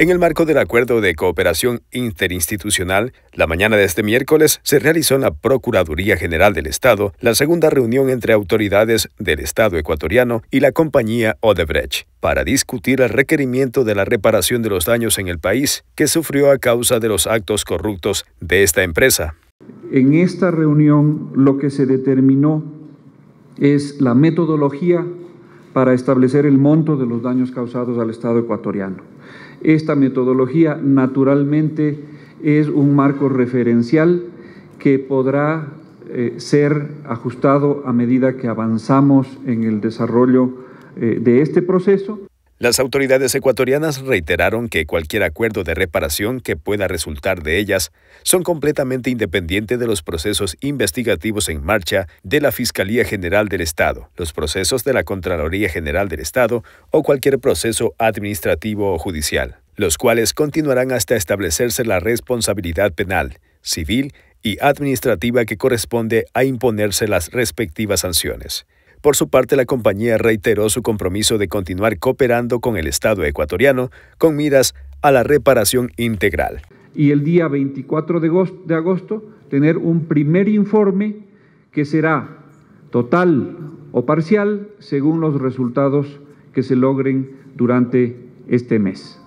En el marco del acuerdo de cooperación interinstitucional, la mañana de este miércoles se realizó en la Procuraduría General del Estado la segunda reunión entre autoridades del Estado ecuatoriano y la compañía Odebrecht para discutir el requerimiento de la reparación de los daños en el país que sufrió a causa de los actos corruptos de esta empresa. En esta reunión lo que se determinó es la metodología para establecer el monto de los daños causados al Estado ecuatoriano. Esta metodología naturalmente es un marco referencial que podrá eh, ser ajustado a medida que avanzamos en el desarrollo eh, de este proceso. Las autoridades ecuatorianas reiteraron que cualquier acuerdo de reparación que pueda resultar de ellas son completamente independientes de los procesos investigativos en marcha de la Fiscalía General del Estado, los procesos de la Contraloría General del Estado o cualquier proceso administrativo o judicial, los cuales continuarán hasta establecerse la responsabilidad penal, civil y administrativa que corresponde a imponerse las respectivas sanciones. Por su parte, la compañía reiteró su compromiso de continuar cooperando con el Estado ecuatoriano con miras a la reparación integral. Y el día 24 de agosto, tener un primer informe que será total o parcial según los resultados que se logren durante este mes.